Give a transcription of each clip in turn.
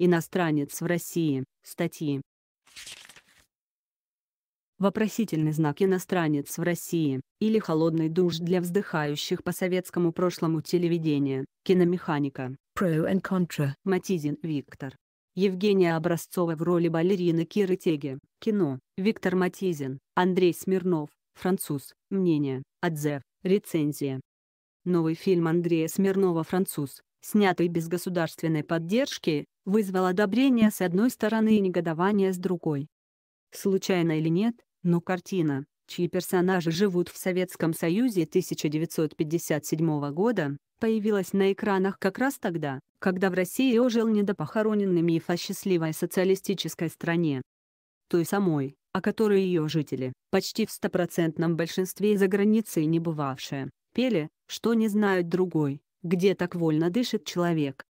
Иностранец в России. Статьи. Вопросительный знак «Иностранец в России» или «Холодный душ для вздыхающих» по советскому прошлому телевидения, киномеханика. Pro and Contra. Матизин Виктор. Евгения Образцова в роли балерины Киры Теги. Кино. Виктор Матизин. Андрей Смирнов. Француз. Мнение. Отзыв. Рецензия. Новый фильм Андрея Смирнова «Француз», снятый без государственной поддержки, вызвал одобрение с одной стороны и негодование с другой. Случайно или нет, но картина, чьи персонажи живут в Советском Союзе 1957 года, появилась на экранах как раз тогда, когда в России ожил недопохороненный миф о счастливой социалистической стране. Той самой, о которой ее жители, почти в стопроцентном большинстве за границей не бывавшие, пели, что не знают другой, где так вольно дышит человек.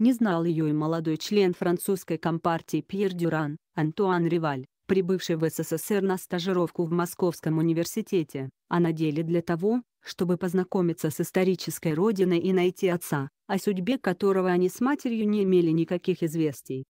Не знал ее и молодой член французской компартии Пьер Дюран, Антуан Риваль, прибывший в СССР на стажировку в Московском университете, а на деле для того, чтобы познакомиться с исторической родиной и найти отца, о судьбе которого они с матерью не имели никаких известий.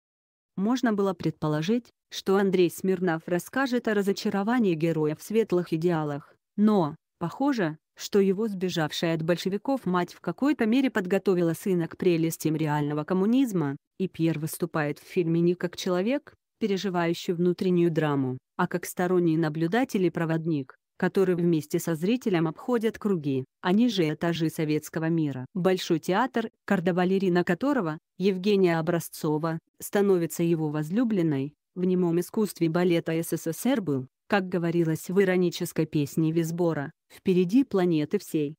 Можно было предположить, что Андрей Смирнов расскажет о разочаровании героя в светлых идеалах, но, похоже, что его сбежавшая от большевиков мать в какой-то мере подготовила сына к прелестям реального коммунизма, и Пьер выступает в фильме не как человек, переживающий внутреннюю драму, а как сторонний наблюдатель и проводник, который вместе со зрителем обходят круги, а ниже этажи советского мира. Большой театр, кардобалерина которого, Евгения Образцова, становится его возлюбленной, в немом искусстве балета СССР был, как говорилось в иронической песне Визбора, впереди планеты всей.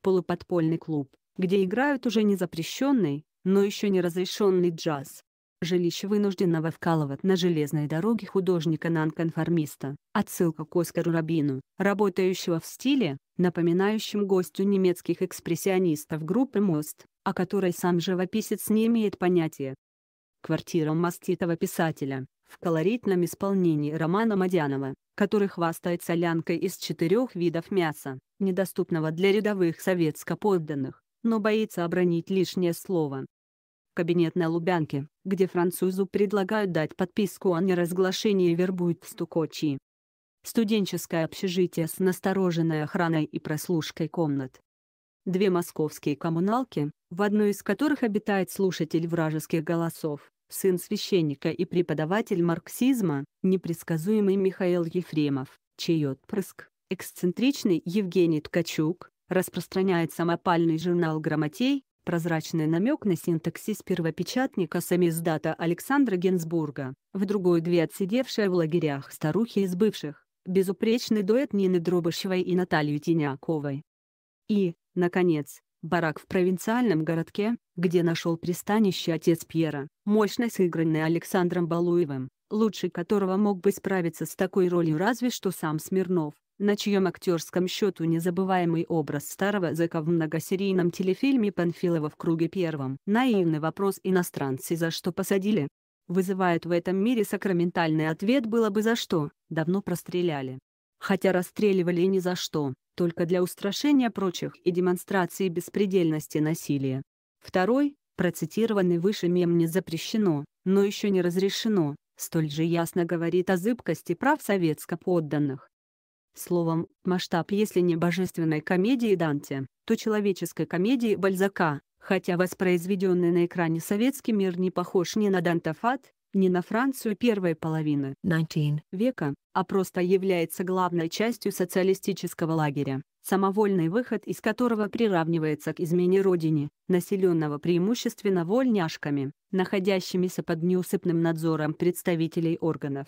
Полуподпольный клуб, где играют уже не запрещенный, но еще не разрешенный джаз. Жилище вынужденного вкалывать на железной дороге художника-нонконформиста. Отсылка к Оскару Рабину, работающего в стиле, напоминающем гостю немецких экспрессионистов группы «Мост», о которой сам живописец не имеет понятия. Квартира маститого писателя, в колоритном исполнении Романа Мадянова, который хвастает солянкой из четырех видов мяса, недоступного для рядовых советско-подданных, но боится обронить лишнее слово. Кабинет на Лубянке, где французу предлагают дать подписку о неразглашении вербует в Стукочи. Студенческое общежитие с настороженной охраной и прослушкой комнат. Две московские коммуналки, в одной из которых обитает слушатель вражеских голосов, сын священника и преподаватель марксизма, непредсказуемый Михаил Ефремов, чей отпрыск, эксцентричный Евгений Ткачук, распространяет самопальный журнал «Грамотей», прозрачный намек на синтаксис первопечатника самиздата Александра Генсбурга, в другой две отсидевшие в лагерях старухи из бывших, безупречный дуэт Нины Дробышевой и Натальи Тиняковой. И, наконец, барак в провинциальном городке, где нашел пристанище отец Пьера, мощно сыгранный Александром Балуевым, лучший которого мог бы справиться с такой ролью разве что сам Смирнов, на чьем актерском счету незабываемый образ старого зэка в многосерийном телефильме Панфилова в круге первом. Наивный вопрос иностранцы за что посадили? Вызывает в этом мире сакраментальный ответ было бы за что, давно простреляли. Хотя расстреливали и ни за что, только для устрашения прочих и демонстрации беспредельности насилия. Второй, процитированный выше мем не запрещено, но еще не разрешено, столь же ясно говорит о зыбкости прав советско-подданных. Словом, масштаб если не божественной комедии Данте, то человеческой комедии Бальзака, хотя воспроизведенный на экране советский мир не похож ни на Дантофат, ни на Францию первой половины 19 века, а просто является главной частью социалистического лагеря самовольный выход из которого приравнивается к измене родине, населенного преимущественно вольняшками, находящимися под неусыпным надзором представителей органов.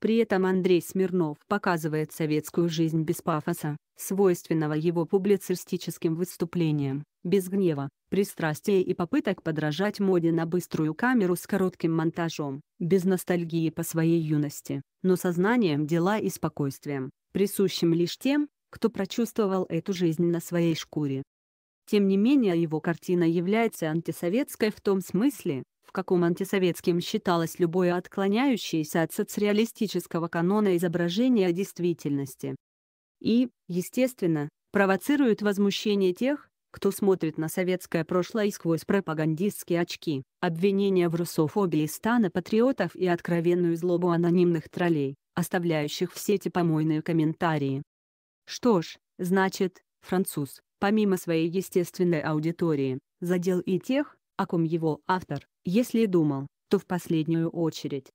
При этом Андрей Смирнов показывает советскую жизнь без пафоса, свойственного его публицистическим выступлениям, без гнева, пристрастия и попыток подражать моде на быструю камеру с коротким монтажом, без ностальгии по своей юности, но сознанием дела и спокойствием, присущим лишь тем, кто прочувствовал эту жизнь на своей шкуре. Тем не менее его картина является антисоветской в том смысле, в каком антисоветским считалось любое отклоняющееся от социалистического канона изображение действительности. И, естественно, провоцирует возмущение тех, кто смотрит на советское прошлое сквозь пропагандистские очки, обвинения в русофобии стана патриотов и откровенную злобу анонимных троллей, оставляющих в сети помойные комментарии. Что ж, значит, француз, помимо своей естественной аудитории, задел и тех, о ком его автор, если думал, то в последнюю очередь,